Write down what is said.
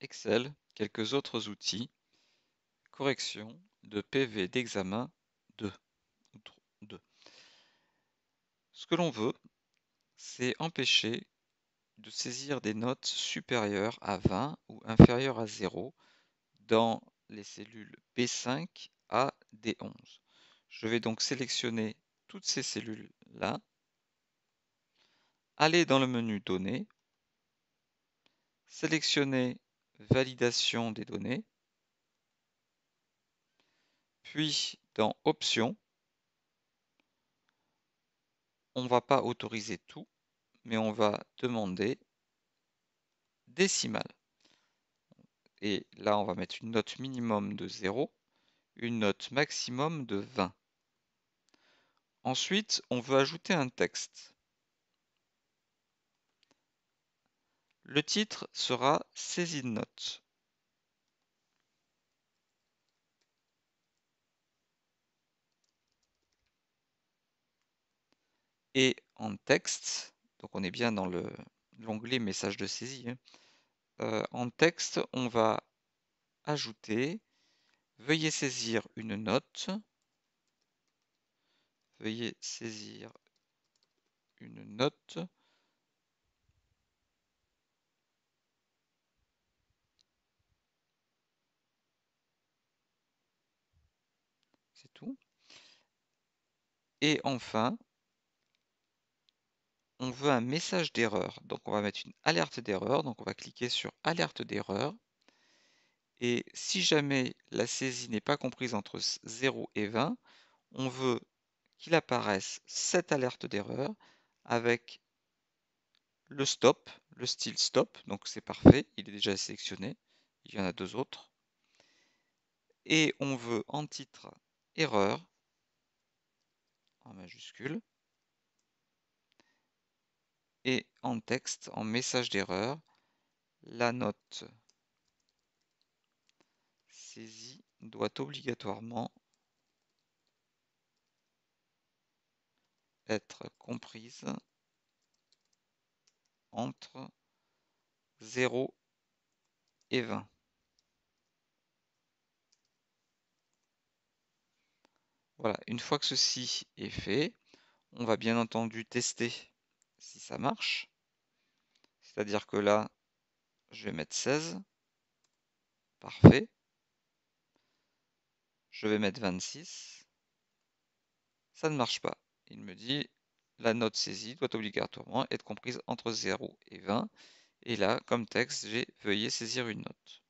Excel, quelques autres outils, correction de PV d'examen 2. Ce que l'on veut, c'est empêcher de saisir des notes supérieures à 20 ou inférieures à 0 dans les cellules B5 à D11. Je vais donc sélectionner toutes ces cellules-là, aller dans le menu Données, sélectionner validation des données, puis dans options, on ne va pas autoriser tout, mais on va demander décimal. Et là, on va mettre une note minimum de 0, une note maximum de 20. Ensuite, on veut ajouter un texte. Le titre sera Saisie de notes. Et en texte, donc on est bien dans l'onglet message de saisie. Hein. Euh, en texte, on va ajouter Veuillez saisir une note. Veuillez saisir une note c'est tout. Et enfin, on veut un message d'erreur. Donc on va mettre une alerte d'erreur. Donc on va cliquer sur alerte d'erreur. Et si jamais la saisie n'est pas comprise entre 0 et 20, on veut qu'il apparaisse cette alerte d'erreur avec le stop, le style stop. Donc c'est parfait, il est déjà sélectionné. Il y en a deux autres. Et on veut en titre erreur en majuscule et en texte, en message d'erreur, la note saisie doit obligatoirement être comprise entre 0 et 20. Voilà, une fois que ceci est fait, on va bien entendu tester si ça marche. C'est-à-dire que là, je vais mettre 16. Parfait. Je vais mettre 26. Ça ne marche pas. Il me dit la note saisie doit obligatoirement être comprise entre 0 et 20. Et là, comme texte, j'ai veuillez saisir une note.